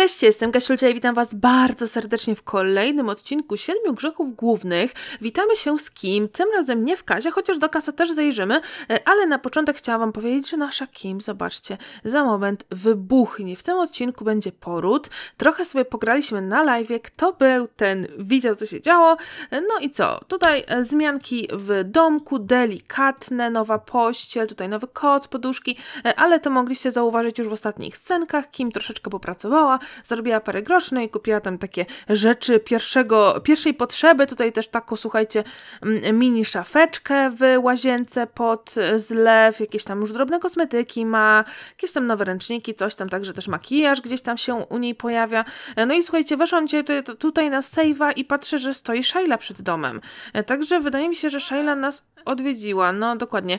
Cześć, jestem Kasiulcia i witam Was bardzo serdecznie w kolejnym odcinku Siedmiu Grzechów Głównych. Witamy się z Kim, tym razem nie w Kazie, chociaż do Kasa też zajrzymy, e, ale na początek chciałam Wam powiedzieć, że nasza Kim, zobaczcie, za moment wybuchnie. W tym odcinku będzie poród, trochę sobie pograliśmy na live, kto był, ten widział, co się działo. E, no i co, tutaj e, zmianki w domku, delikatne, nowa pościel, tutaj nowy kot, poduszki, ale to mogliście zauważyć już w ostatnich scenkach, Kim troszeczkę popracowała, zarobiła parę groszy i kupiła tam takie rzeczy pierwszego, pierwszej potrzeby. Tutaj też taką, słuchajcie, mm, mini szafeczkę w łazience pod zlew, jakieś tam już drobne kosmetyki ma, jakieś tam nowe ręczniki, coś tam, także też makijaż gdzieś tam się u niej pojawia. No i słuchajcie, weszłam dzisiaj tutaj, na sejwa i patrzę, że stoi Shaila przed domem. Także wydaje mi się, że Shaila nas Odwiedziła, no dokładnie.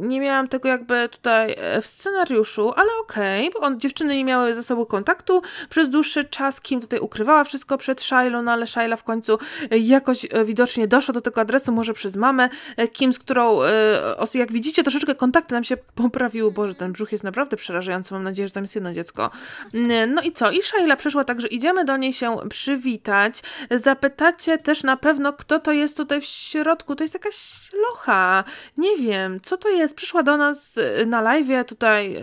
Nie miałam tego jakby tutaj e, w scenariuszu, ale okej, okay, bo on, dziewczyny nie miały ze sobą kontaktu przez dłuższy czas, kim tutaj ukrywała wszystko przed Shailą, no ale Shaila w końcu e, jakoś e, widocznie doszła do tego adresu, może przez mamę, kim, z którą, jak widzicie, troszeczkę kontakty nam się poprawiły. Boże, ten brzuch jest naprawdę przerażający, mam nadzieję, że tam jest jedno dziecko. No i co? I Shaila przyszła, także idziemy do niej się przywitać. Zapytacie też na pewno, kto to jest tutaj w środku. To jest jakaś locha. Nie wiem, co to jest. Przyszła do nas y, na live, tutaj y,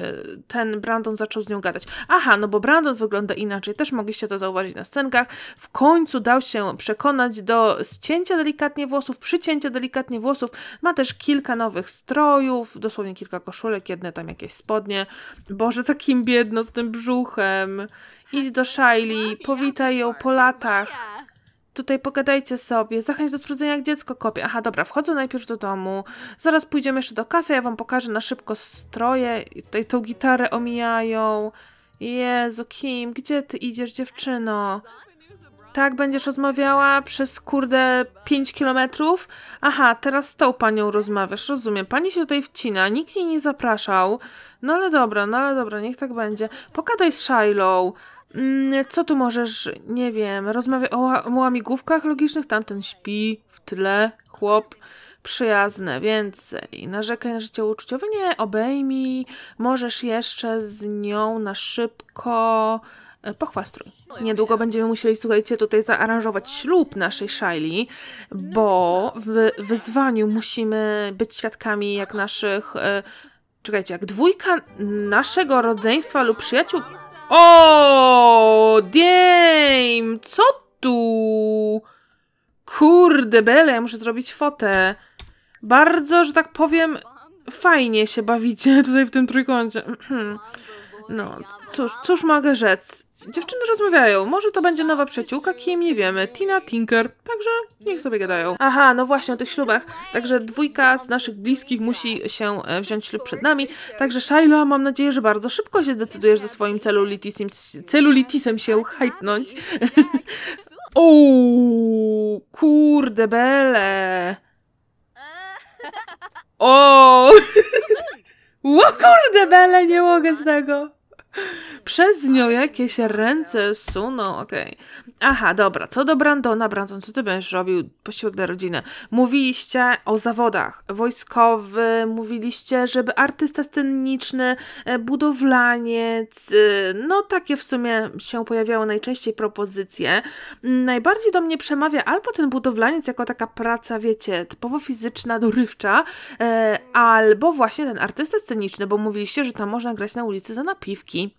ten Brandon zaczął z nią gadać. Aha, no bo Brandon wygląda inaczej, też mogliście to zauważyć na scenkach. W końcu dał się przekonać do ścięcia delikatnie włosów, przycięcia delikatnie włosów. Ma też kilka nowych strojów, dosłownie kilka koszulek, jedne tam jakieś spodnie. Boże, takim biedno z tym brzuchem. Idź do Shaili, powitaj ją po latach tutaj pogadajcie sobie, zachęć do sprawdzenia, jak dziecko kopie. Aha, dobra, wchodzę najpierw do domu, zaraz pójdziemy jeszcze do kasy, ja wam pokażę na szybko stroje, tutaj tą gitarę omijają. Jezu, Kim, gdzie ty idziesz, dziewczyno? Tak, będziesz rozmawiała przez kurde 5 kilometrów? Aha, teraz z tą panią rozmawiasz, rozumiem. Pani się tutaj wcina, nikt jej nie zapraszał. No ale dobra, no ale dobra, niech tak będzie. Pogadaj z Shiloh. Mm, co tu możesz, nie wiem, rozmawiać o łamigłówkach logicznych, tamten śpi w tyle, chłop, przyjazne, więcej, narzekaj na życie uczuciowe, nie, obejmij, możesz jeszcze z nią na szybko e, pochwastruj. Niedługo będziemy musieli, słuchajcie, tutaj zaaranżować ślub naszej Shaili, bo w wyzwaniu musimy być świadkami jak naszych, e, czekajcie, jak dwójka naszego rodzeństwa lub przyjaciół o, damn, co tu? Kurde, bele, ja muszę zrobić fotę. Bardzo, że tak powiem, fajnie się bawicie tutaj w tym trójkącie. No, cóż, cóż mogę rzec? Dziewczyny rozmawiają. Może to będzie nowa przyjaciółka, kim nie wiemy. Tina, Tinker. Także niech sobie gadają. Aha, no właśnie o tych ślubach. Także dwójka z naszych bliskich musi się e, wziąć ślub przed nami. Także Shaila, mam nadzieję, że bardzo szybko się zdecydujesz ze swoim celulitisem, celulitisem się hajtnąć. O, kurde bele. O! o kurde bele, nie mogę z tego. Przez nią jakieś ręce suną, okej. Okay. Aha, dobra, co do Brandona, Brandon, co ty będziesz robił? Posiłek dla rodziny. Mówiliście o zawodach wojskowych, mówiliście, żeby artysta sceniczny, e, budowlaniec, e, no takie w sumie się pojawiały najczęściej propozycje. Najbardziej do mnie przemawia albo ten budowlaniec jako taka praca, wiecie, typowo fizyczna, dorywcza, e, albo właśnie ten artysta sceniczny, bo mówiliście, że tam można grać na ulicy za napiwki.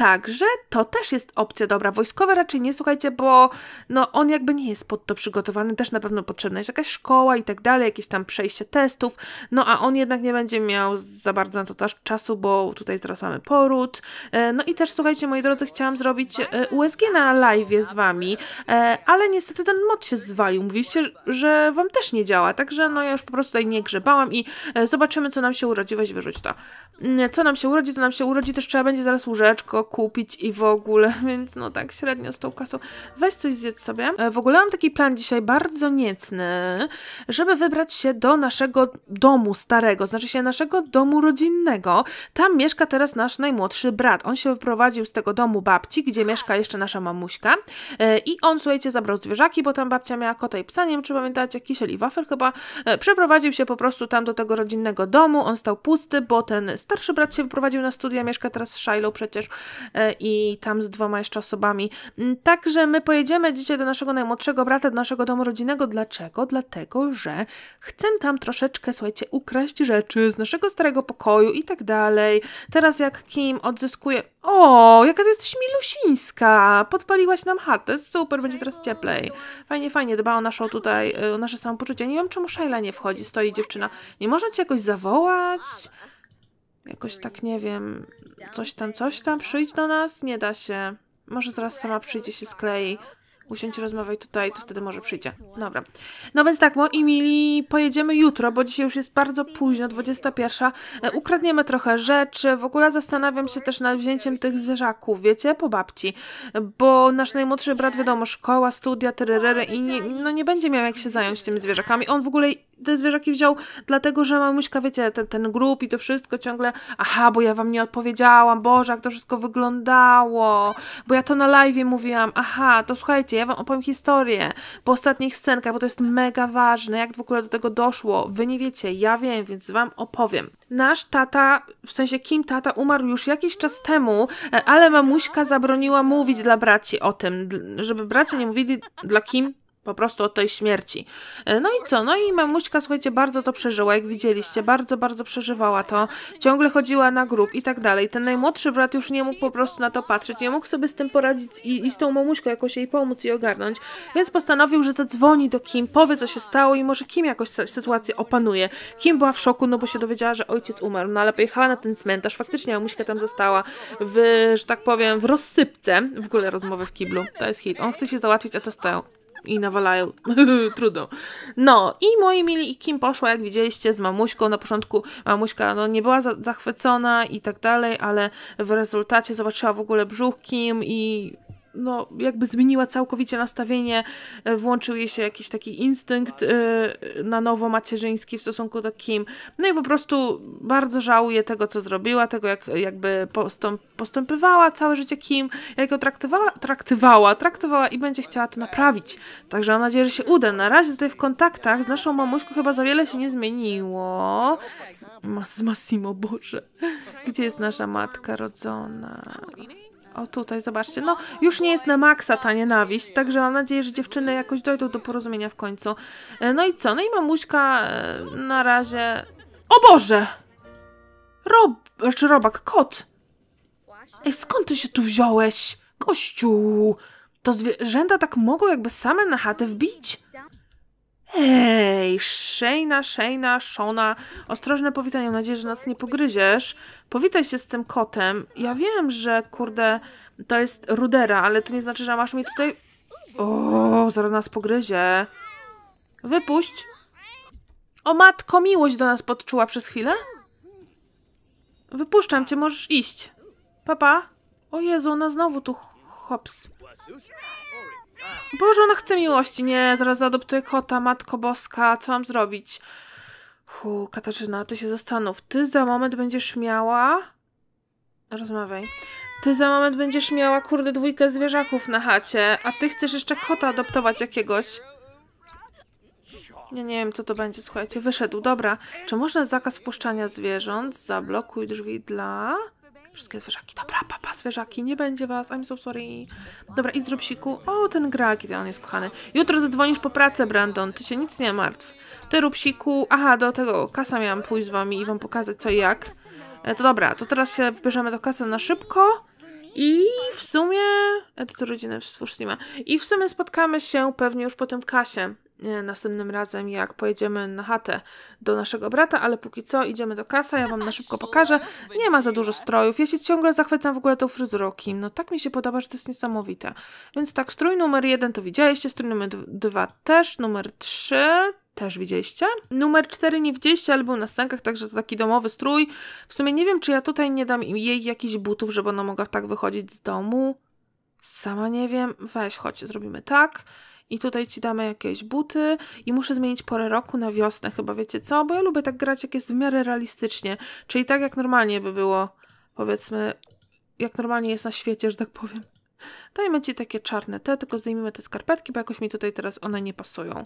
Także to też jest opcja dobra. Wojskowe raczej nie, słuchajcie, bo no, on jakby nie jest pod to przygotowany, też na pewno potrzebna jest jakaś szkoła i tak dalej, jakieś tam przejście testów, no a on jednak nie będzie miał za bardzo na to czasu, bo tutaj zaraz mamy poród. E, no i też, słuchajcie, moi drodzy, chciałam zrobić e, USG na live z Wami, e, ale niestety ten mod się zwalił. Mówiliście, że Wam też nie działa, także no ja już po prostu tutaj nie grzebałam i zobaczymy, co nam się urodzi. Weź wyrzuć to. Mm, co nam się urodzi, to nam się urodzi, też trzeba będzie zaraz łóżeczko, kupić i w ogóle, więc no tak średnio z tą kasą. Weź coś zjedz sobie. E, w ogóle mam taki plan dzisiaj bardzo niecny, żeby wybrać się do naszego domu starego, znaczy się naszego domu rodzinnego. Tam mieszka teraz nasz najmłodszy brat. On się wyprowadził z tego domu babci, gdzie mieszka jeszcze nasza mamuśka e, i on, słuchajcie, zabrał zwierzaki, bo tam babcia miała kota i psa, nie wiem czy pamiętacie, kisiel i wafel chyba. E, przeprowadził się po prostu tam do tego rodzinnego domu, on stał pusty, bo ten starszy brat się wyprowadził na studia, mieszka teraz z Shiloh przecież, E, i tam z dwoma jeszcze osobami. Mm, także my pojedziemy dzisiaj do naszego najmłodszego brata, do naszego domu rodzinnego. Dlaczego? Dlatego, że chcę tam troszeczkę, słuchajcie, ukraść rzeczy z naszego starego pokoju i tak dalej. Teraz jak Kim odzyskuje... O, jaka to jesteś milusińska! Podpaliłaś nam chatę, super, będzie teraz cieplej. Fajnie, fajnie, dba o naszą tutaj, e, o nasze samopoczucie. Nie wiem, czemu Shaila nie wchodzi, stoi dziewczyna. Nie można cię jakoś zawołać? Jakoś tak nie wiem. Coś tam, coś tam, przyjdź do nas? Nie da się. Może zaraz sama przyjdzie, się sklei. Usiądź, rozmawiaj tutaj, to wtedy może przyjdzie. Dobra. No więc tak, moi mili, pojedziemy jutro, bo dzisiaj już jest bardzo późno, 21. E, ukradniemy trochę rzeczy. W ogóle zastanawiam się też nad wzięciem tych zwierzaków, wiecie, po babci. Bo nasz najmłodszy brat, wiadomo, szkoła, studia, teryrery i nie, no nie będzie miał jak się zająć tymi zwierzakami. On w ogóle te zwierzaki wziął, dlatego że mamuśka, wiecie, ten, ten i to wszystko ciągle, aha, bo ja wam nie odpowiedziałam, Boże, jak to wszystko wyglądało, bo ja to na live mówiłam, aha, to słuchajcie, ja wam opowiem historię po ostatnich scenkach, bo to jest mega ważne, jak w ogóle do tego doszło, wy nie wiecie, ja wiem, więc wam opowiem. Nasz tata, w sensie Kim tata, umarł już jakiś czas temu, e, ale mamuśka zabroniła mówić dla braci o tym, żeby bracia nie mówili dla Kim po prostu od tej śmierci. E, no i co? No i mamuśka, słuchajcie, bardzo to przeżyła, jak widzieliście, bardzo, bardzo przeżywała to. Ciągle chodziła na grób i tak dalej. Ten najmłodszy brat już nie mógł po prostu na to patrzeć, nie mógł sobie z tym poradzić i, i z tą mamuśką jakoś jej pomóc i ogarnąć, więc postanowił, że zadzwoni do Kim, powie co się stało i może Kim jakoś sytuację opanuje. Kim była w szoku, no bo się dowiedziała, że ojciec umarł, no ale pojechała na ten cmentarz, faktycznie mamuśka tam została w, że tak powiem, w rozsypce. W ogóle rozmowy w kiblu, to jest hit. On chce się załatwić, a to stoją i nawalają. Trudno. No i moi mili i Kim poszła, jak widzieliście, z mamuśką. Na początku mamuśka no, nie była za zachwycona i tak dalej, ale w rezultacie zobaczyła w ogóle brzuch Kim i no, jakby zmieniła całkowicie nastawienie, e, włączył jej się jakiś taki instynkt e, na nowo macierzyński w stosunku do Kim. No i po prostu bardzo żałuje tego, co zrobiła, tego, jak jakby postąp postępywała całe życie Kim, jak ją traktowała, traktowała, traktowała i będzie chciała to naprawić. Także mam nadzieję, że się uda. Na razie tutaj w kontaktach z naszą mamuśką chyba za wiele się nie zmieniło. Mas Massimo, Boże. Gdzie jest nasza matka rodzona? O tutaj, zobaczcie. No, już nie jest na maksa ta nienawiść, także mam nadzieję, że dziewczyny jakoś dojdą do porozumienia w końcu. E, no i co? No i mamuśka e, na razie... O Boże! Rob... Znaczy robak, kot! Ej, skąd ty się tu wziąłeś? Kościół! To zwierzęta tak mogą jakby same na chatę wbić? Hej, Shayna, Shayna, Shona. Ostrożne powitanie, mam nadzieję, że nas nie pogryziesz. Powitaj się z tym kotem. Ja wiem, że kurde, to jest rudera, ale to nie znaczy, że masz mi tutaj... O, zaraz nas pogryzie. Wypuść. O matko, miłość do nas podczuła przez chwilę? Wypuszczam cię, możesz iść. Papa. O Jezu, ona znowu tu hops. Boże, ona chce miłości. Nie, zaraz zaadoptuję kota, matko boska. Co mam zrobić? Hu, Katarzyna, ty się zastanów. Ty za moment będziesz miała... Rozmawiaj. Ty za moment będziesz miała, kurde, dwójkę zwierzaków na chacie, a ty chcesz jeszcze kota adoptować jakiegoś. Nie, nie wiem, co to będzie, słuchajcie. Wyszedł, dobra. Czy można zakaz wpuszczania zwierząt? Zablokuj drzwi dla... Wszystkie zwierzaki. Dobra, papa, zwierzaki. Nie będzie was. I'm so sorry. Dobra, idź zrób siku. O, ten graki, on jest kochany. Jutro zadzwonisz po pracę, Brandon. Ty się nic nie martw. Ty rób siku. Aha, do tego kasa miałam pójść z wami i wam pokazać co i jak. E, to dobra, to teraz się wybierzemy do kasy na szybko. I w sumie... Edytor rodziny stwórz ma. I w sumie spotkamy się pewnie już po tym kasie. E, następnym razem, jak pojedziemy na chatę do naszego brata, ale póki co idziemy do kasa, ja wam na szybko pokażę. Nie ma za dużo strojów, ja się ciągle zachwycam w ogóle tą fryzurą Kim, no tak mi się podoba, że to jest niesamowite. Więc tak, strój numer jeden to widzieliście, strój numer dwa też, numer trzy też widzieliście. Numer 4 nie widzieliście, ale był na scenkach, także to taki domowy strój. W sumie nie wiem, czy ja tutaj nie dam jej jakichś butów, żeby ona mogła tak wychodzić z domu. Sama nie wiem. Weź, chodź, zrobimy tak i tutaj ci damy jakieś buty i muszę zmienić porę roku na wiosnę chyba, wiecie co? Bo ja lubię tak grać, jak jest w miarę realistycznie, czyli tak jak normalnie by było, powiedzmy, jak normalnie jest na świecie, że tak powiem. Dajmy ci takie czarne te, tylko zdejmijmy te skarpetki, bo jakoś mi tutaj teraz one nie pasują.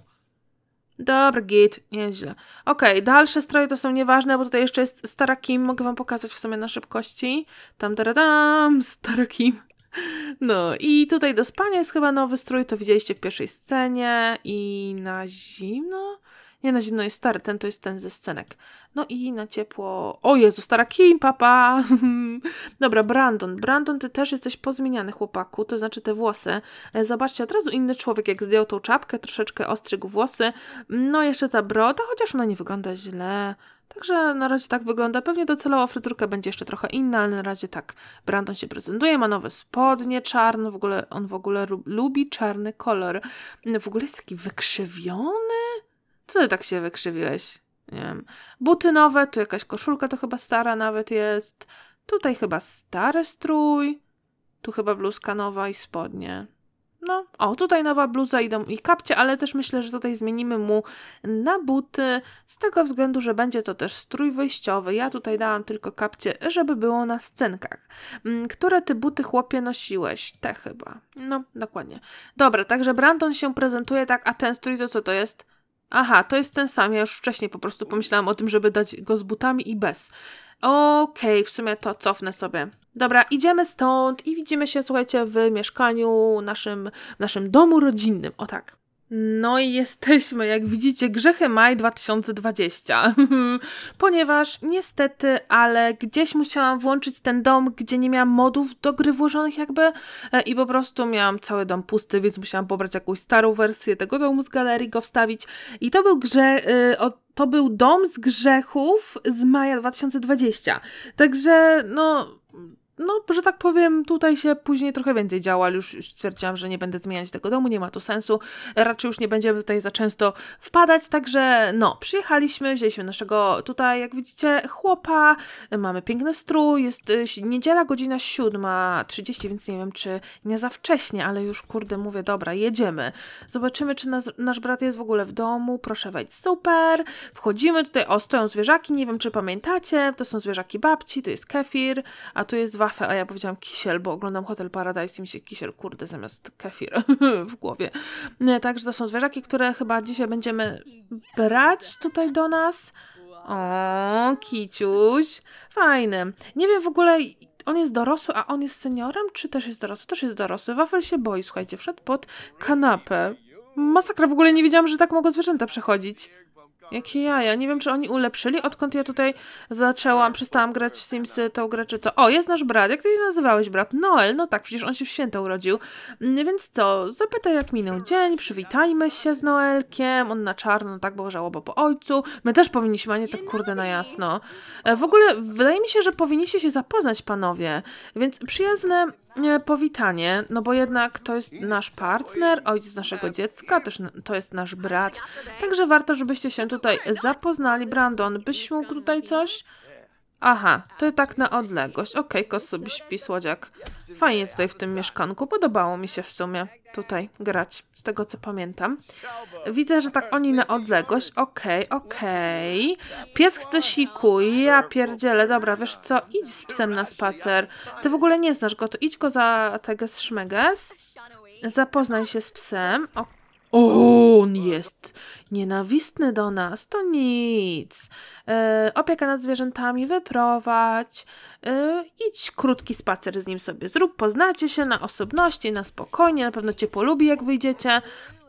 Dobry git, nieźle. Okej, okay, dalsze stroje to są nieważne, bo tutaj jeszcze jest Stara Kim, mogę wam pokazać w sumie na szybkości. Tam, tam, Stara Kim. No i tutaj do spania jest chyba nowy strój, to widzieliście w pierwszej scenie i na zimno? Nie, na zimno jest stary, ten to jest ten ze scenek. No i na ciepło... O Jezu, stara Kim, papa! Dobra, Brandon. Brandon, ty też jesteś pozmieniany, chłopaku, to znaczy te włosy. E, zobaczcie, od razu inny człowiek, jak zdjął tą czapkę, troszeczkę ostrzygł włosy. No jeszcze ta broda, chociaż ona nie wygląda źle. Także na razie tak wygląda. Pewnie docelowa fryturka będzie jeszcze trochę inna, ale na razie tak Brandon się prezentuje. Ma nowe spodnie czarne, w ogóle, on w ogóle lubi czarny kolor. W ogóle jest taki wykrzywiony. Co ty tak się wykrzywiłeś? Nie wiem. Buty nowe, tu jakaś koszulka to chyba stara nawet jest. Tutaj chyba stary strój. Tu chyba bluzka nowa i spodnie. No, o, tutaj nowa bluza idą i kapcie, ale też myślę, że tutaj zmienimy mu na buty, z tego względu, że będzie to też strój wejściowy. Ja tutaj dałam tylko kapcie, żeby było na scenkach. Mm, które ty buty, chłopie, nosiłeś? Te chyba. No, dokładnie. Dobra, także Brandon się prezentuje tak, a ten strój to co to jest? Aha, to jest ten sam. Ja już wcześniej po prostu pomyślałam o tym, żeby dać go z butami i bez. Okej, okay, w sumie to cofnę sobie. Dobra, idziemy stąd i widzimy się, słuchajcie, w mieszkaniu naszym, w naszym domu rodzinnym. O tak. No i jesteśmy, jak widzicie, grzechy maj 2020, ponieważ niestety, ale gdzieś musiałam włączyć ten dom, gdzie nie miałam modów do gry włożonych jakby e, i po prostu miałam cały dom pusty, więc musiałam pobrać jakąś starą wersję tego domu z galerii, go wstawić i to był grze y, to był dom z grzechów z maja 2020. Także no no, że tak powiem, tutaj się później trochę więcej działa, już stwierdziłam, że nie będę zmieniać tego domu, nie ma to sensu, raczej już nie będziemy tutaj za często wpadać, także no, przyjechaliśmy, wzięliśmy naszego tutaj, jak widzicie, chłopa, mamy piękny strój, jest y, niedziela, godzina 7.30, więc nie wiem, czy nie za wcześnie, ale już, kurde, mówię, dobra, jedziemy, zobaczymy, czy nas, nasz brat jest w ogóle w domu, proszę wejść, super, wchodzimy, tutaj, o, stoją zwierzaki, nie wiem, czy pamiętacie, to są zwierzaki babci, to jest kefir, a tu jest Wafel, a ja powiedziałam kisiel, bo oglądam Hotel Paradise i mi się kisiel, kurde, zamiast kefir w głowie. No, także to są zwierzaki, które chyba dzisiaj będziemy brać tutaj do nas. O, kiciuś. Fajny. Nie wiem w ogóle, on jest dorosły, a on jest seniorem, czy też jest dorosły? Też jest dorosły. Wafel się boi, słuchajcie, wszedł pod kanapę. Masakra, w ogóle nie wiedziałam, że tak mogą zwierzęta przechodzić. Jakie jaja? Nie wiem, czy oni ulepszyli, odkąd ja tutaj zaczęłam, przestałam grać w Simsy tą grę, czy co. O, jest nasz brat. Jak ty się nazywałeś, brat? Noel. No tak, przecież on się w święta urodził. Mm, więc co? Zapytaj, jak minął dzień, przywitajmy się z Noelkiem. On na czarno, no tak, bo żałoba po ojcu. My też powinniśmy, a nie tak kurde na jasno. E, w ogóle wydaje mi się, że powinniście się zapoznać, panowie. Więc przyjazne powitanie, no bo jednak to jest nasz partner, ojciec naszego dziecka, też to jest nasz brat. Także warto, żebyście się tutaj zapoznali. Brandon, byś mógł tutaj coś Aha, to tak na odległość. Okej, okay, kot sobie śpi, słodziak. Fajnie tutaj w tym mieszkanku. Podobało mi się w sumie tutaj grać, z tego co pamiętam. Widzę, że tak oni na odległość. Okej, okay, okej. Okay. Pies chce siku. Ja pierdzielę. Dobra, wiesz co? Idź z psem na spacer. Ty w ogóle nie znasz go, to idź go za teges szmeges. Zapoznaj się z psem. Okej. On jest nienawistny do nas, to nic. E, opieka nad zwierzętami, wyprowadź. E, idź krótki spacer z nim sobie zrób, poznacie się na osobności, na spokojnie, na pewno cię polubi jak wyjdziecie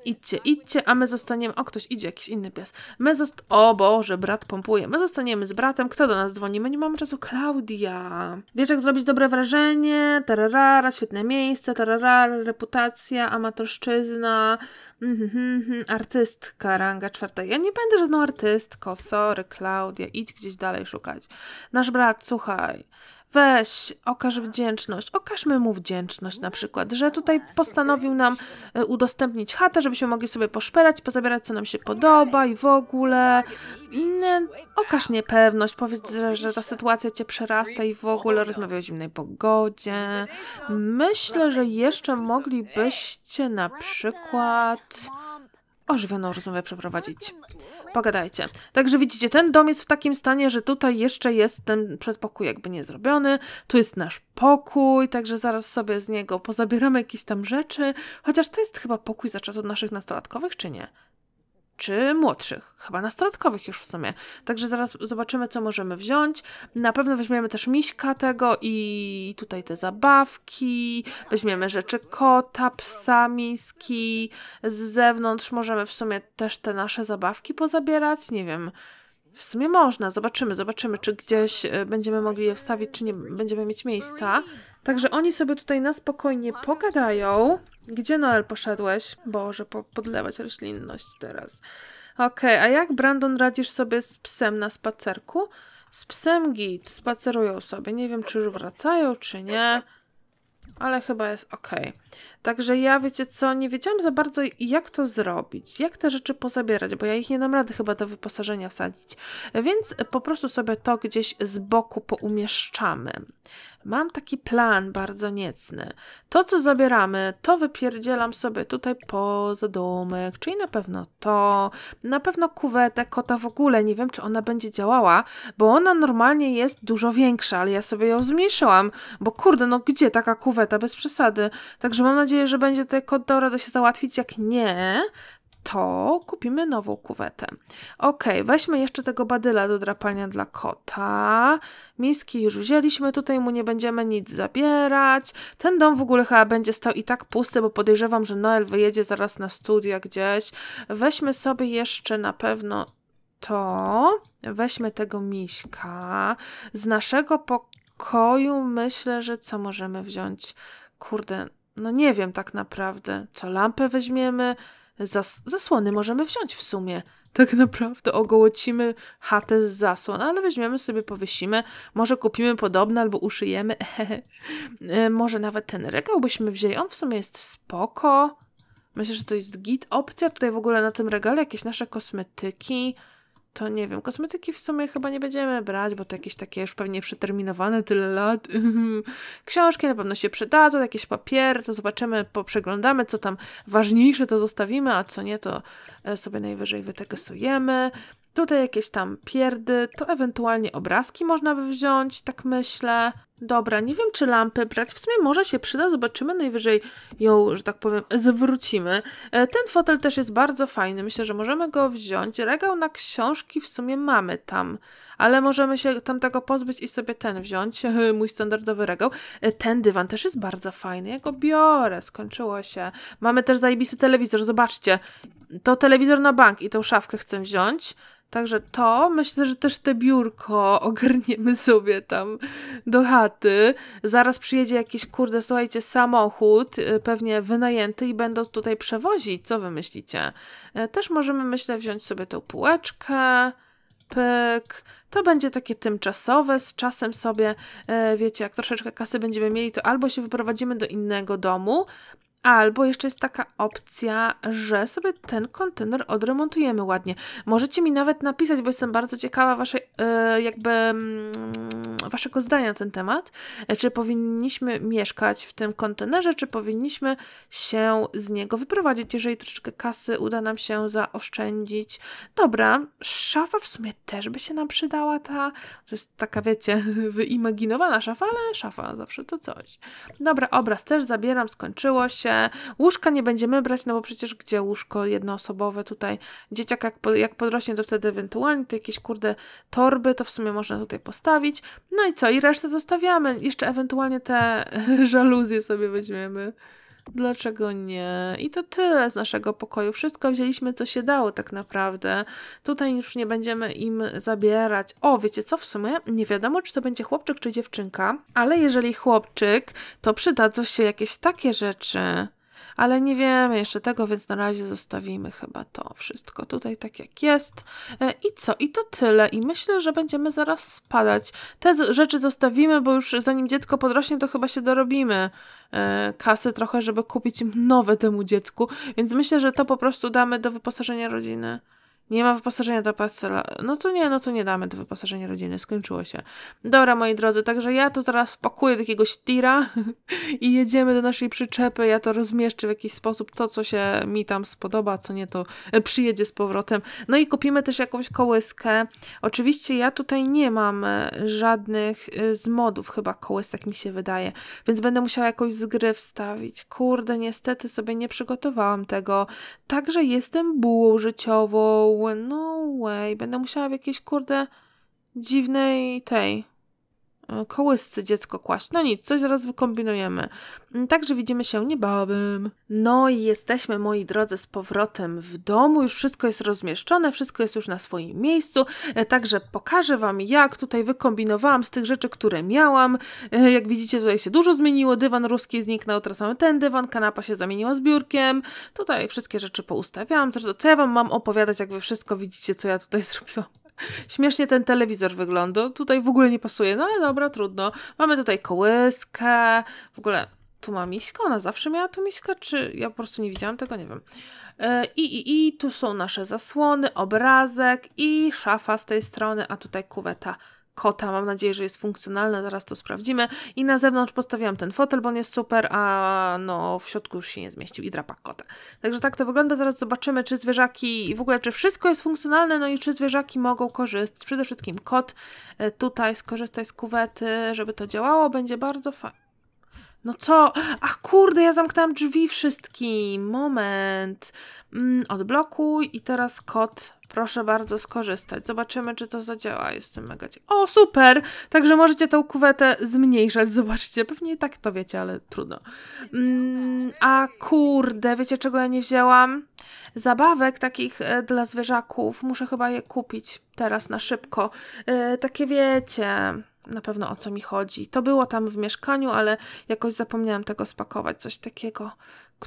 idźcie, idźcie, a my zostaniemy... O, ktoś idzie, jakiś inny pies. My zost... O Boże, brat pompuje. My zostaniemy z bratem. Kto do nas dzwoni? My nie mamy czasu. Klaudia. Wiesz, jak zrobić dobre wrażenie? Tararara, świetne miejsce, tararara, reputacja, amatorszczyzna, mhm, mhm, mhm. artystka ranga czwarta. Ja nie będę żadną artystką. Sorry, Klaudia. Idź gdzieś dalej szukać. Nasz brat, słuchaj, weź, okaż wdzięczność, okażmy mu wdzięczność na przykład, że tutaj postanowił nam e, udostępnić chatę, żebyśmy mogli sobie poszperać, pozabierać co nam się podoba i w ogóle. Okaż niepewność, powiedz, że ta sytuacja cię przerasta i w ogóle rozmawiaj o zimnej pogodzie. Myślę, że jeszcze moglibyście na przykład ożywioną rozmowę przeprowadzić pogadajcie. Także widzicie, ten dom jest w takim stanie, że tutaj jeszcze jest ten przedpokój jakby nie zrobiony, tu jest nasz pokój, także zaraz sobie z niego pozabieramy jakieś tam rzeczy, chociaż to jest chyba pokój za czasów naszych nastolatkowych, czy nie? czy młodszych, chyba nastolatkowych już w sumie. Także zaraz zobaczymy, co możemy wziąć. Na pewno weźmiemy też miśka tego i tutaj te zabawki, weźmiemy rzeczy kota, psa, miski. Z zewnątrz możemy w sumie też te nasze zabawki pozabierać, nie wiem... W sumie można, zobaczymy, zobaczymy, czy gdzieś y, będziemy mogli je wstawić, czy nie będziemy mieć miejsca. Także oni sobie tutaj na spokojnie pogadają. Gdzie Noel poszedłeś? Boże, po podlewać roślinność teraz. Okej, okay, a jak Brandon radzisz sobie z psem na spacerku? Z psem git, spacerują sobie. Nie wiem, czy już wracają, czy nie. Ale chyba jest ok. Także ja, wiecie co, nie wiedziałam za bardzo jak to zrobić, jak te rzeczy pozabierać, bo ja ich nie dam rady chyba do wyposażenia wsadzić. Więc po prostu sobie to gdzieś z boku poumieszczamy. Mam taki plan bardzo niecny. To, co zabieramy, to wypierdzielam sobie tutaj poza domek, czyli na pewno to, na pewno kuwetę kota w ogóle. Nie wiem, czy ona będzie działała, bo ona normalnie jest dużo większa, ale ja sobie ją zmniejszyłam, bo kurde, no gdzie taka kuweta, bez przesady. Także mam nadzieję, że będzie tutaj kot do się załatwić. Jak nie, to kupimy nową kuwetę. Ok, weźmy jeszcze tego badyla do drapania dla kota. Miski już wzięliśmy, tutaj mu nie będziemy nic zabierać. Ten dom w ogóle chyba będzie stał i tak pusty, bo podejrzewam, że Noel wyjedzie zaraz na studia gdzieś. Weźmy sobie jeszcze na pewno to. Weźmy tego miśka. Z naszego pokoju myślę, że co możemy wziąć? Kurde, no nie wiem tak naprawdę. Co lampę weźmiemy? Zas zasłony możemy wziąć w sumie. Tak naprawdę ogołocimy chatę z zasłon, ale weźmiemy sobie, powiesimy, może kupimy podobne albo uszyjemy. E, może nawet ten regał byśmy wzięli. On w sumie jest spoko. Myślę, że to jest git opcja. Tutaj w ogóle na tym regale jakieś nasze kosmetyki to nie wiem, kosmetyki w sumie chyba nie będziemy brać, bo to jakieś takie już pewnie przeterminowane tyle lat. Książki na pewno się przydadzą, jakieś papier, to zobaczymy, poprzeglądamy, co tam ważniejsze to zostawimy, a co nie to e, sobie najwyżej wytegesujemy. Tutaj jakieś tam pierdy, to ewentualnie obrazki można by wziąć, tak myślę. Dobra, nie wiem czy lampy brać, w sumie może się przyda, zobaczymy, najwyżej ją, że tak powiem, zwrócimy. E, ten fotel też jest bardzo fajny, myślę, że możemy go wziąć. Regał na książki w sumie mamy tam, ale możemy się tam tego pozbyć i sobie ten wziąć, mój standardowy regał. E, ten dywan też jest bardzo fajny, ja go biorę, skończyło się. Mamy też zajebisty telewizor, zobaczcie. To telewizor na bank i tą szafkę chcę wziąć. Także to, myślę, że też te biurko ogarniemy sobie tam do chaty. Zaraz przyjedzie jakiś, kurde, słuchajcie, samochód, y, pewnie wynajęty i będą tutaj przewozić. Co wy myślicie? Y, też możemy, myślę, wziąć sobie tą półeczkę. Pyk. To będzie takie tymczasowe, z czasem sobie, y, wiecie, jak troszeczkę kasy będziemy mieli, to albo się wyprowadzimy do innego domu, Albo jeszcze jest taka opcja, że sobie ten kontener odremontujemy ładnie. Możecie mi nawet napisać, bo jestem bardzo ciekawa waszej, e, jakby mm, waszego zdania na ten temat. E, czy powinniśmy mieszkać w tym kontenerze, czy powinniśmy się z niego wyprowadzić, jeżeli troszeczkę kasy uda nam się zaoszczędzić. Dobra, szafa w sumie też by się nam przydała ta, to jest taka wiecie, wyimaginowana szafa, ale szafa zawsze to coś. Dobra, obraz też zabieram, skończyło się. Łóżka nie będziemy brać, no bo przecież gdzie łóżko jednoosobowe tutaj? Dzieciak jak, po, jak podrośnie, to wtedy ewentualnie to jakieś kurde torby, to w sumie można tutaj postawić. No i co? I resztę zostawiamy. Jeszcze ewentualnie te żaluzje sobie weźmiemy. Dlaczego nie? I to tyle z naszego pokoju. Wszystko wzięliśmy, co się dało tak naprawdę. Tutaj już nie będziemy im zabierać. O, wiecie co? W sumie nie wiadomo, czy to będzie chłopczyk, czy dziewczynka. Ale jeżeli chłopczyk, to przydadzą się jakieś takie rzeczy ale nie wiemy jeszcze tego, więc na razie zostawimy chyba to wszystko tutaj tak jak jest. E, I co? I to tyle. I myślę, że będziemy zaraz spadać. Te rzeczy zostawimy, bo już zanim dziecko podrośnie, to chyba się dorobimy e, kasy trochę, żeby kupić im nowe temu dziecku, więc myślę, że to po prostu damy do wyposażenia rodziny. Nie ma wyposażenia do parcela. No to nie, no to nie damy do wyposażenia rodziny. Skończyło się. Dobra, moi drodzy, także ja to teraz pakuję do jakiegoś tira i jedziemy do naszej przyczepy. Ja to rozmieszczę w jakiś sposób. To, co się mi tam spodoba, co nie, to e, przyjedzie z powrotem. No i kupimy też jakąś kołyskę. Oczywiście ja tutaj nie mam e, żadnych e, z modów chyba kołysek, mi się wydaje. Więc będę musiała jakoś z gry wstawić. Kurde, niestety sobie nie przygotowałam tego. Także jestem bułą życiową no way. Będę musiała w jakiejś kurde dziwnej tej kołysce dziecko kłaść. No nic, coś zaraz wykombinujemy. Mm, także widzimy się niebawem. No i jesteśmy, moi drodzy, z powrotem w domu. Już wszystko jest rozmieszczone, wszystko jest już na swoim miejscu. E, także pokażę Wam, jak tutaj wykombinowałam z tych rzeczy, które miałam. E, jak widzicie, tutaj się dużo zmieniło. Dywan ruski zniknął, teraz mamy ten dywan, kanapa się zamieniła z biurkiem. Tutaj wszystkie rzeczy poustawiałam. Zresztą, co ja Wam mam opowiadać, jak Wy wszystko widzicie, co ja tutaj zrobiłam. Śmiesznie ten telewizor wygląda. Tutaj w ogóle nie pasuje. No ale dobra, trudno. Mamy tutaj kołyskę. W ogóle tu ma miśkę? Ona zawsze miała tu miśkę? Czy ja po prostu nie widziałam tego? Nie wiem. E, I, i, i tu są nasze zasłony, obrazek i szafa z tej strony, a tutaj kuweta kota. Mam nadzieję, że jest funkcjonalne, zaraz to sprawdzimy. I na zewnątrz postawiłam ten fotel, bo on jest super, a no w środku już się nie zmieścił i drapak kota. Także tak to wygląda. Zaraz zobaczymy, czy zwierzaki i w ogóle, czy wszystko jest funkcjonalne, no i czy zwierzaki mogą korzystać. Przede wszystkim kot e, tutaj skorzystaj z kuwety, żeby to działało. Będzie bardzo fajnie. No co? Ach kurde, ja zamknęłam drzwi wszystkim. Moment. Mm, odblokuj i teraz kot. Proszę bardzo skorzystać. Zobaczymy, czy to zadziała. Jestem mega O, super! Także możecie tą kuwetę zmniejszać. Zobaczcie. Pewnie i tak to wiecie, ale trudno. Mm, a kurde, wiecie czego ja nie wzięłam? Zabawek takich e, dla zwierzaków. Muszę chyba je kupić teraz na szybko. E, takie wiecie na pewno o co mi chodzi. To było tam w mieszkaniu, ale jakoś zapomniałam tego spakować, coś takiego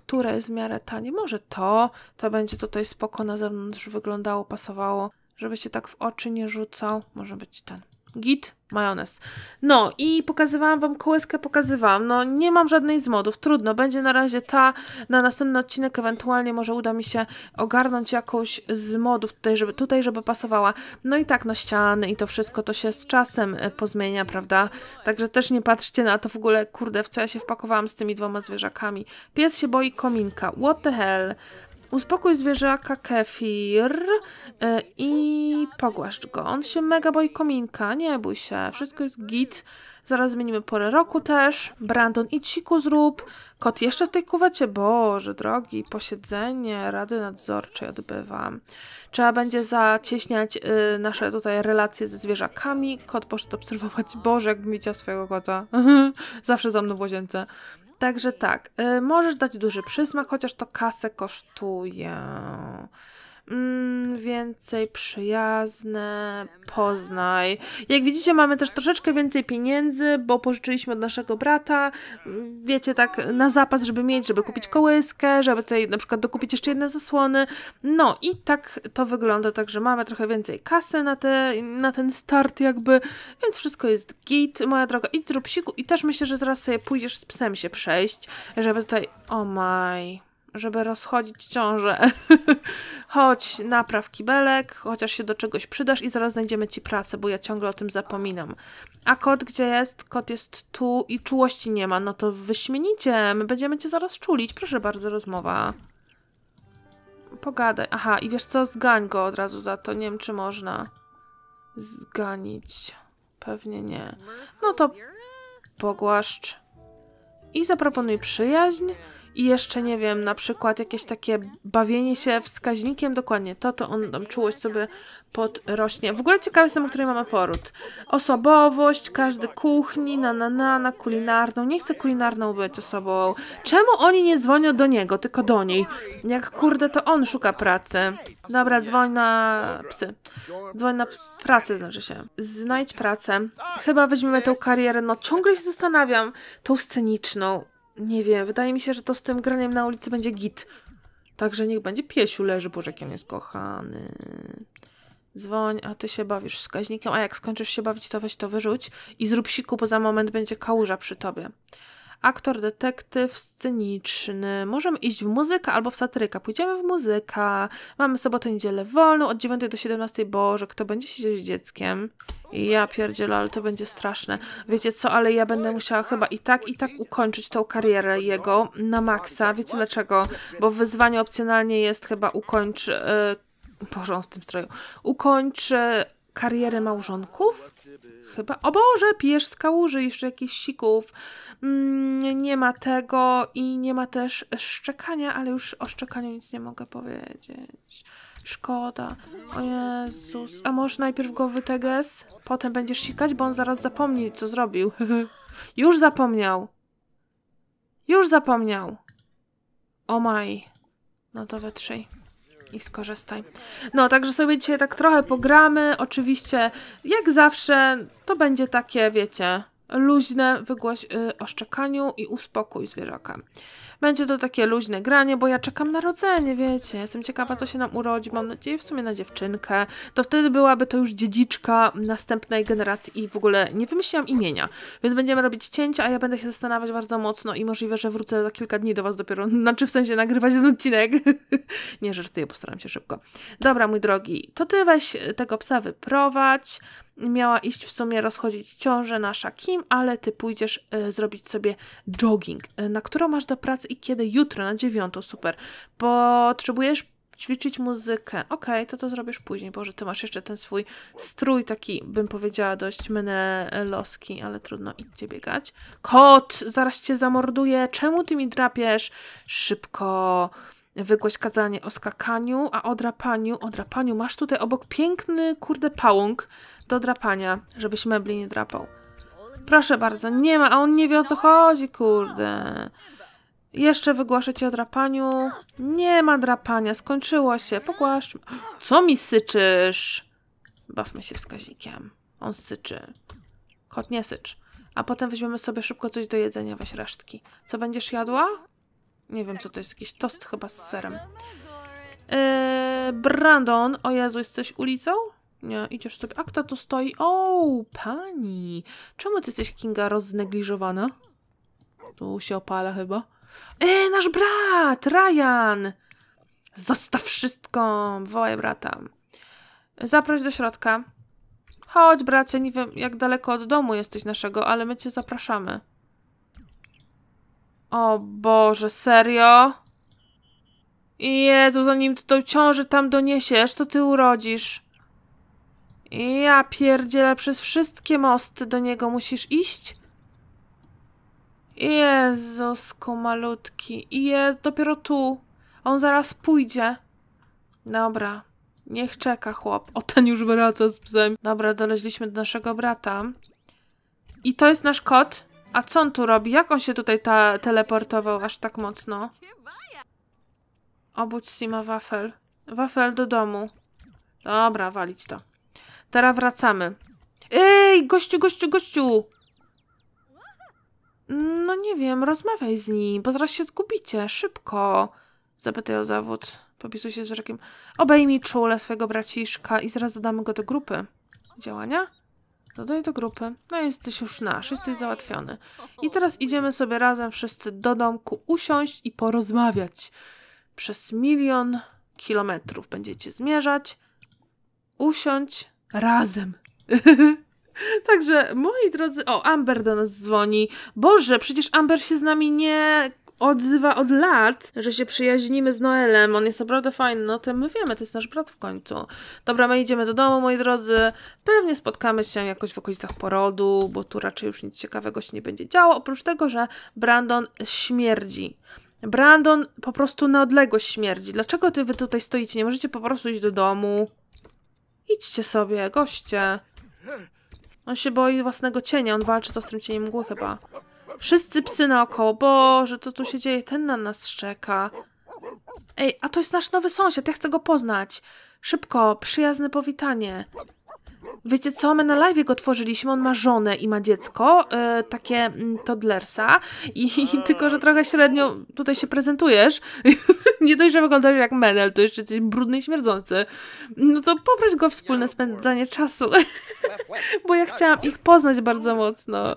które jest w miarę tanie. Może to, to będzie tutaj spoko na zewnątrz wyglądało, pasowało, żeby się tak w oczy nie rzucał. Może być ten. Git, majonez. No i pokazywałam Wam kołyskę, pokazywałam. No nie mam żadnej z modów, trudno, będzie na razie ta, na następny odcinek ewentualnie może uda mi się ogarnąć jakąś z modów tutaj żeby, tutaj, żeby pasowała. No i tak, no ściany i to wszystko to się z czasem e, pozmienia, prawda? Także też nie patrzcie na to w ogóle, kurde, w co ja się wpakowałam z tymi dwoma zwierzakami. Pies się boi kominka, what the hell? Uspokój zwierzaka kefir e, i pogłaszcz go. On się mega boi kominka, nie bój się, wszystko jest git. Zaraz zmienimy porę roku też. Brandon, i siku zrób. Kot jeszcze w tej kuwecie. Boże drogi, posiedzenie Rady Nadzorczej odbywam. Trzeba będzie zacieśniać y, nasze tutaj relacje ze zwierzakami. Kot poszedł obserwować. Boże, jakbym widziała swojego kota. Zawsze za mną w łazience. Także tak, y, możesz dać duży przysmak, chociaż to kasę kosztuje. Mm, więcej przyjazne, poznaj. Jak widzicie, mamy też troszeczkę więcej pieniędzy, bo pożyczyliśmy od naszego brata, wiecie, tak na zapas, żeby mieć, żeby kupić kołyskę, żeby tutaj na przykład dokupić jeszcze jedne zasłony. No i tak to wygląda, także mamy trochę więcej kasy na, te, na ten start jakby, więc wszystko jest git, moja droga. Idź zrób siku i też myślę, że zaraz sobie pójdziesz z psem się przejść, żeby tutaj... O oh my żeby rozchodzić ciążę. Chodź, napraw kibelek, chociaż się do czegoś przydasz i zaraz znajdziemy ci pracę, bo ja ciągle o tym zapominam. A kot gdzie jest? Kot jest tu i czułości nie ma. No to wyśmienicie, my będziemy cię zaraz czulić. Proszę bardzo, rozmowa. Pogadaj. Aha, i wiesz co, zgań go od razu za to. Nie wiem, czy można zganić. Pewnie nie. No to pogłaszcz. I zaproponuj przyjaźń i jeszcze, nie wiem, na przykład jakieś takie bawienie się wskaźnikiem, dokładnie to, to on tam czułość sobie podrośnie. W ogóle ciekawy jestem, o której mamy poród. Osobowość, każdy kuchni, na, na, na, na kulinarną. Nie chcę kulinarną być osobą. Czemu oni nie dzwonią do niego, tylko do niej? Jak kurde, to on szuka pracy. Dobra, dzwoń na psy. Dzwoń na pracę, znaczy się. Znajdź pracę. Chyba weźmiemy tę karierę, no ciągle się zastanawiam, tą sceniczną. Nie wiem, wydaje mi się, że to z tym graniem na ulicy będzie git. Także niech będzie piesiu leży, Boże, jak on jest kochany. Dzwoń, a ty się bawisz wskaźnikiem, a jak skończysz się bawić, to weź to wyrzuć i zrób siku, bo za moment będzie kałuża przy tobie aktor, detektyw, sceniczny. Możemy iść w muzykę albo w satyryka. Pójdziemy w muzykę Mamy sobotę, niedzielę wolną od 9 do 17. Boże, kto będzie siedzieć z dzieckiem? Ja pierdzielę, ale to będzie straszne. Wiecie co, ale ja będę musiała chyba i tak, i tak ukończyć tą karierę jego na maksa. Wiecie dlaczego? Bo wyzwanie opcjonalnie jest chyba ukończ... Yy, Boże, on w tym stroju. Ukończy karierę małżonków? Chyba. O Boże, pijesz z kałuży, jeszcze jakichś sików. Mm, nie ma tego i nie ma też szczekania, ale już o szczekaniu nic nie mogę powiedzieć. Szkoda. O Jezus. A może najpierw go wyteges? Potem będziesz sikać, bo on zaraz zapomni, co zrobił. już zapomniał. Już zapomniał. O maj. No to wytrzyj i skorzystaj. No, także sobie dzisiaj tak trochę pogramy. Oczywiście, jak zawsze, to będzie takie, wiecie, luźne wygłaś y, o szczekaniu i uspokój zwierzaka. Będzie to takie luźne granie, bo ja czekam na rodzenie, wiecie. Jestem ciekawa, co się nam urodzi. Mam nadzieję w sumie na dziewczynkę. To wtedy byłaby to już dziedziczka następnej generacji i w ogóle nie wymyśliłam imienia. Więc będziemy robić cięcia, a ja będę się zastanawiać bardzo mocno i możliwe, że wrócę za kilka dni do Was dopiero. Znaczy w sensie nagrywać ten odcinek. nie żartuję, postaram się szybko. Dobra, mój drogi, to Ty weź tego psa wyprowadź miała iść w sumie rozchodzić ciążę nasza Kim, ale ty pójdziesz y, zrobić sobie jogging, y, na którą masz do pracy i kiedy? Jutro, na dziewiątą, super. Potrzebujesz ćwiczyć muzykę. Okej, okay, to to zrobisz później. Boże, ty masz jeszcze ten swój strój taki, bym powiedziała, dość meneloski, ale trudno, idzie biegać. Kot, zaraz cię zamorduję. Czemu ty mi drapiesz? Szybko wygłoś kazanie o skakaniu, a o drapaniu, o drapaniu, masz tutaj obok piękny, kurde, pałąk do drapania, żebyś mebli nie drapał. Proszę bardzo, nie ma, a on nie wie o co chodzi, kurde. Jeszcze wygłoszę ci o drapaniu. Nie ma drapania, skończyło się, pogłaszczmy. Co mi syczysz? Bawmy się wskaźnikiem. On syczy. Kot nie sycz. A potem weźmiemy sobie szybko coś do jedzenia, weź resztki. Co będziesz jadła? Nie wiem, co to jest. Jakiś tost chyba z serem. Eee, Brandon. O Jezu, jesteś ulicą? Nie, idziesz sobie. A kto tu stoi? O, pani. Czemu ty jesteś, Kinga, roznegliżowana? Tu się opala chyba. Eee, nasz brat! Ryan! Zostaw wszystko! Wołaj brata. Zaproś do środka. Chodź, bracie, nie wiem jak daleko od domu jesteś naszego, ale my cię zapraszamy. O Boże, serio? Jezu, zanim ty tą ciążę tam doniesiesz, to ty urodzisz. Ja pierdzielę, przez wszystkie mosty do niego musisz iść? Jezusku malutki. I jest dopiero tu. On zaraz pójdzie. Dobra. Niech czeka chłop. O, ten już wraca z psem. Dobra, doleźliśmy do naszego brata. I to jest nasz kot? A co on tu robi? Jak on się tutaj teleportował aż tak mocno? Obudź Sima wafel. Wafel do domu. Dobra, walić to. Teraz wracamy. Ej, gościu, gościu, gościu! No nie wiem, rozmawiaj z nim, bo zaraz się zgubicie. Szybko. Zapytaj o zawód. Popisuj się z rzekiem. Obejmij czule swojego braciszka i zaraz dodamy go do grupy. Działania? Dodaj do grupy. No jesteś już nasz, jesteś załatwiony. I teraz idziemy sobie razem wszyscy do domku usiąść i porozmawiać. Przez milion kilometrów będziecie zmierzać. Usiądź razem. Także, moi drodzy, o, Amber do nas dzwoni. Boże, przecież Amber się z nami nie odzywa od lat, że się przyjaźnimy z Noelem, on jest naprawdę fajny, no to my wiemy, to jest nasz brat w końcu. Dobra, my idziemy do domu, moi drodzy, pewnie spotkamy się jakoś w okolicach porodu, bo tu raczej już nic ciekawego się nie będzie działo, oprócz tego, że Brandon śmierdzi. Brandon po prostu na odległość śmierdzi. Dlaczego ty wy tutaj stoicie? Nie możecie po prostu iść do domu. Idźcie sobie, goście. On się boi własnego cienia, on walczy z ostrym cieniem mgły chyba. Wszyscy psy naokoło. Boże, co tu się dzieje? Ten na nas szczeka. Ej, a to jest nasz nowy sąsiad, ja chcę go poznać. Szybko, przyjazne powitanie. Wiecie co, my na live go tworzyliśmy, on ma żonę i ma dziecko, yy, takie mm, toddlersa i, i tylko, że trochę średnio tutaj się prezentujesz, nie dość, że wyglądasz jak menel, to jeszcze coś brudny i śmierdzący, no to poproś go o wspólne spędzanie czasu, bo ja chciałam ich poznać bardzo mocno.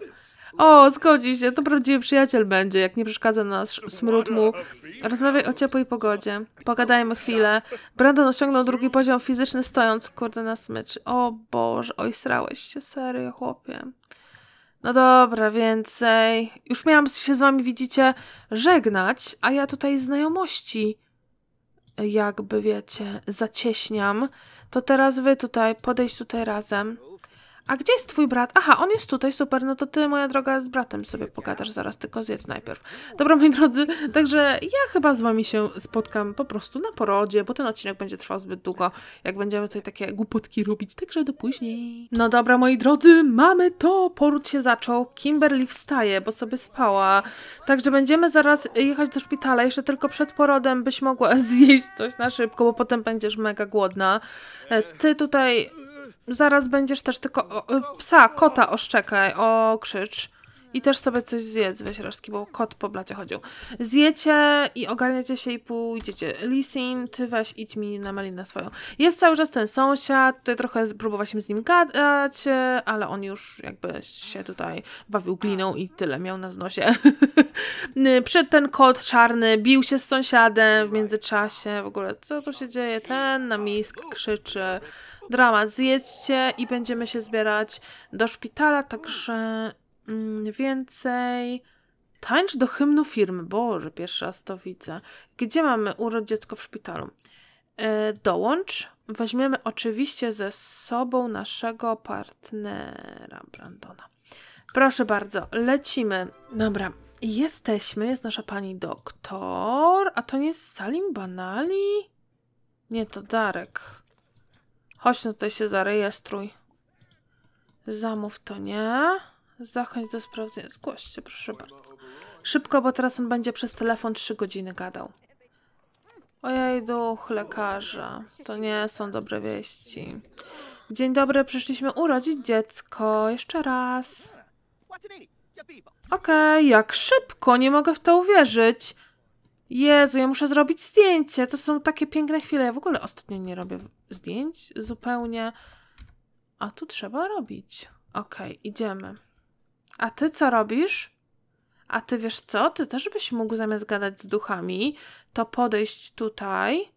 O, zgodził się, to prawdziwy przyjaciel będzie, jak nie przeszkadza nas smród mu. Rozmawiaj o ciepłej pogodzie. Pogadajmy chwilę. Brandon osiągnął drugi poziom fizyczny stojąc, kurde, na smyczy. O Boże, oj, srałeś się, serio, chłopie. No dobra, więcej. Już miałam się z wami, widzicie, żegnać, a ja tutaj znajomości jakby, wiecie, zacieśniam. To teraz wy tutaj, podejść tutaj razem. A gdzie jest twój brat? Aha, on jest tutaj, super. No to ty, moja droga, z bratem sobie pogadasz zaraz, tylko zjedz najpierw. Dobra, moi drodzy, także ja chyba z wami się spotkam po prostu na porodzie, bo ten odcinek będzie trwał zbyt długo, jak będziemy tutaj takie głupotki robić, także do później. No dobra, moi drodzy, mamy to! Poród się zaczął, Kimberly wstaje, bo sobie spała, także będziemy zaraz jechać do szpitala, jeszcze tylko przed porodem byś mogła zjeść coś na szybko, bo potem będziesz mega głodna. E, ty tutaj Zaraz będziesz też tylko o, o, psa, kota oszczekaj, krzycz. I też sobie coś zjedz, weź resztki, bo kot po blacie chodził. Zjecie i ogarniacie się i pójdziecie. Lisin, ty weź idź mi na malinę swoją. Jest cały czas ten sąsiad, tutaj trochę próbowaliśmy z nim gadać, ale on już jakby się tutaj bawił gliną i tyle miał na nosie. Przed ten kot czarny bił się z sąsiadem w międzyczasie, w ogóle co tu się dzieje? Ten na misk krzyczy. Dramat, zjedźcie i będziemy się zbierać do szpitala, także mm, więcej... Tańcz do hymnu firmy. Boże, pierwszy raz to widzę. Gdzie mamy urod dziecko w szpitalu? E, dołącz. Weźmiemy oczywiście ze sobą naszego partnera Brandona. Proszę bardzo, lecimy. Dobra, jesteśmy, jest nasza pani doktor. A to nie jest Salim Banali? Nie, to Darek. Chodź, no tutaj się zarejestruj. Zamów to nie. Zachęć do sprawdzenia. Zgłoś się, proszę bardzo. Szybko, bo teraz on będzie przez telefon 3 godziny gadał. Ojej, duch, lekarza. To nie są dobre wieści. Dzień dobry, przyszliśmy urodzić dziecko. Jeszcze raz. Okej, okay, jak szybko, nie mogę w to uwierzyć. Jezu, ja muszę zrobić zdjęcie. To są takie piękne chwile. Ja w ogóle ostatnio nie robię zdjęć zupełnie. A tu trzeba robić. Okej, okay, idziemy. A ty co robisz? A ty wiesz co? Ty też byś mógł zamiast gadać z duchami, to podejść tutaj,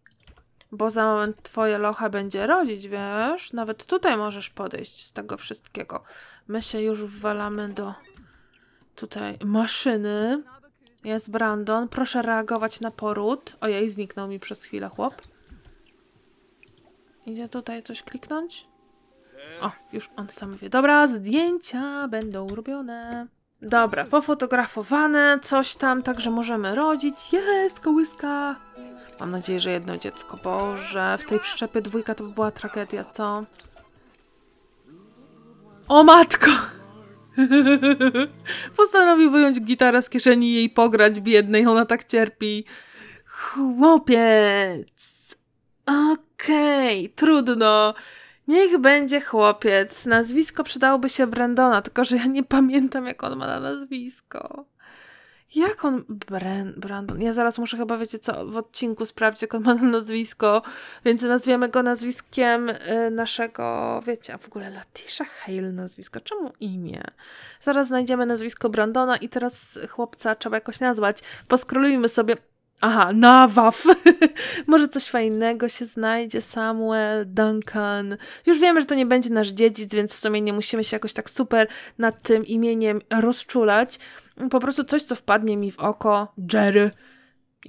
bo za moment twoje locha będzie rodzić, wiesz? Nawet tutaj możesz podejść z tego wszystkiego. My się już wwalamy do tutaj maszyny. Jest Brandon. Proszę reagować na poród. Ojej, zniknął mi przez chwilę chłop. Idzie tutaj coś kliknąć? O, już on sam wie. Dobra, zdjęcia będą robione. Dobra, pofotografowane, coś tam, także możemy rodzić. Jest, kołyska! Mam nadzieję, że jedno dziecko. Boże, w tej przyczepie dwójka to by była tragedia, co? O matko! Postanowił wyjąć gitarę z kieszeni i jej pograć biednej, ona tak cierpi. Chłopiec. Okej, okay, trudno. Niech będzie chłopiec. Nazwisko przydałoby się Brandona, tylko że ja nie pamiętam, jak on ma na nazwisko. Jak on. Bren, Brandon. Ja zaraz muszę chyba, wiecie co, w odcinku sprawdzić, jak on ma na nazwisko. Więc nazwiemy go nazwiskiem y, naszego, wiecie, a w ogóle Latisha Hale nazwisko. Czemu imię? Zaraz znajdziemy nazwisko Brandona i teraz chłopca trzeba jakoś nazwać. Poskrolujmy sobie. Aha, Nawaf. Może coś fajnego się znajdzie. Samuel, Duncan. Już wiemy, że to nie będzie nasz dziedzic, więc w sumie nie musimy się jakoś tak super nad tym imieniem rozczulać po prostu coś, co wpadnie mi w oko. Jerry.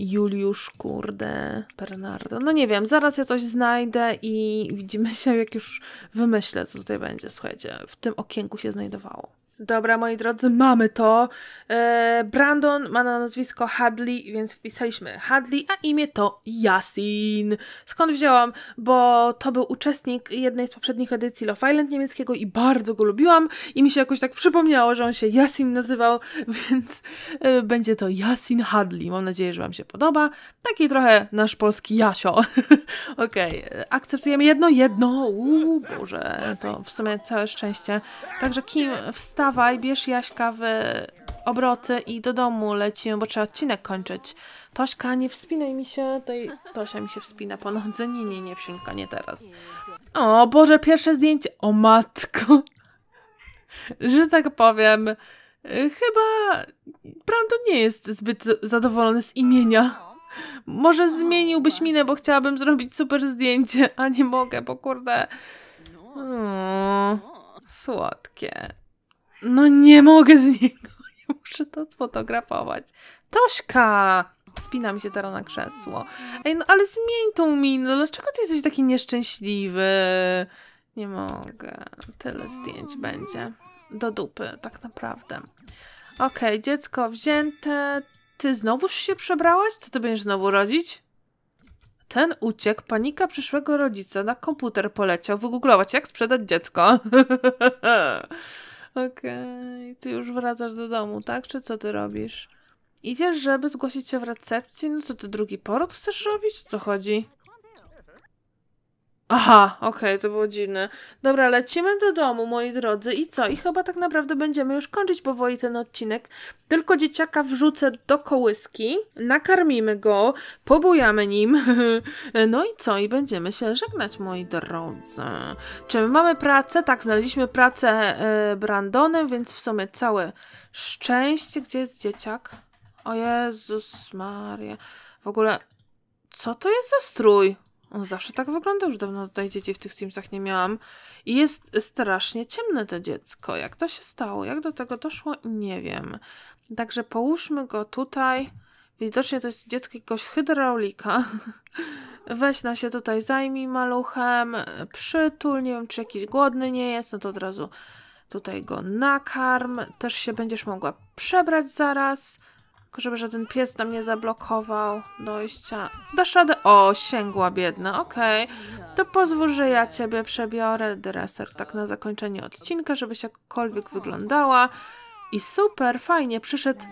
Juliusz, kurde, Bernardo. No nie wiem, zaraz ja coś znajdę i widzimy się, jak już wymyślę, co tutaj będzie. Słuchajcie, w tym okienku się znajdowało. Dobra, moi drodzy, mamy to. E, Brandon ma na nazwisko Hadley, więc wpisaliśmy Hadley, a imię to Yasin. Skąd wzięłam? Bo to był uczestnik jednej z poprzednich edycji Love Island niemieckiego i bardzo go lubiłam i mi się jakoś tak przypomniało, że on się Yasin nazywał, więc e, będzie to Yasin Hadley. Mam nadzieję, że Wam się podoba. Taki trochę nasz polski Jasio. Okej, okay. E, akceptujemy jedno, jedno. Uuu, Boże, to w sumie całe szczęście. Także Kim wstał dawaj, bierz Jaśka w obroty i do domu lecimy, bo trzeba odcinek kończyć. Tośka, nie wspinaj mi się. Tej... Tosia mi się wspina po Nie, nie, nie, psiunka, nie teraz. O Boże, pierwsze zdjęcie. O matko. Że tak powiem. Chyba Brandon nie jest zbyt zadowolony z imienia. Może zmieniłbyś minę, bo chciałabym zrobić super zdjęcie, a nie mogę, bo kurde... O, słodkie. No nie mogę z niego, muszę to sfotografować. Tośka! Wspina mi się teraz na krzesło. Ej, no ale zmień tą minę, no dlaczego ty jesteś taki nieszczęśliwy? Nie mogę, tyle zdjęć będzie. Do dupy, tak naprawdę. Okej, okay, dziecko wzięte. Ty znowuż się przebrałaś? Co ty będziesz znowu rodzić? Ten uciekł, panika przyszłego rodzica, na komputer poleciał wygooglować, jak sprzedać dziecko. Okej, okay. ty już wracasz do domu, tak? Czy co ty robisz? Idziesz, żeby zgłosić się w recepcji? No co ty, drugi poród chcesz robić? O co chodzi? Aha, okej, okay, to było dziwne. Dobra, lecimy do domu, moi drodzy. I co? I chyba tak naprawdę będziemy już kończyć powoli ten odcinek. Tylko dzieciaka wrzucę do kołyski, nakarmimy go, pobujamy nim. No i co? I będziemy się żegnać, moi drodzy. Czy my mamy pracę? Tak, znaleźliśmy pracę e, Brandonem, więc w sumie całe szczęście. Gdzie jest dzieciak? O Jezus Maria. W ogóle, co to jest za strój? On zawsze tak wygląda, już dawno tutaj dzieci w tych Simsach nie miałam. I jest strasznie ciemne to dziecko. Jak to się stało? Jak do tego doszło? Nie wiem. Także połóżmy go tutaj. Widocznie to jest dziecko jakiegoś hydraulika. Weź na się tutaj zajmij maluchem, przytul, nie wiem czy jakiś głodny nie jest, no to od razu tutaj go nakarm. Też się będziesz mogła przebrać zaraz. Tylko żeby żaden pies tam nie zablokował dojścia. Dasz radę? O, sięgła biedna, okej. Okay. To pozwól, że ja ciebie przebiorę, dreser, tak na zakończenie odcinka, żebyś jakkolwiek wyglądała. I super, fajnie, przyszedł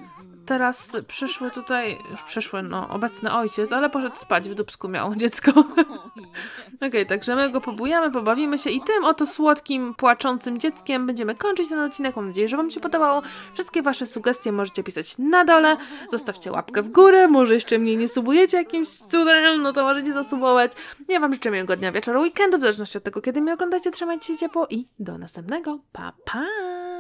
teraz przyszły tutaj, już przyszły, no, obecny ojciec, ale poszedł spać, w dupsku miał dziecko. Okej, okay, także my go pobujamy, pobawimy się i tym oto słodkim, płaczącym dzieckiem będziemy kończyć ten odcinek. Mam nadzieję, że Wam się podobało. Wszystkie Wasze sugestie możecie pisać na dole. Zostawcie łapkę w górę, może jeszcze mnie nie subujecie jakimś cudem, no to możecie zasubować. Ja Wam życzę miłego dnia, wieczoru, weekendu, w zależności od tego, kiedy mnie oglądacie. Trzymajcie się ciepło i do następnego. Pa, pa!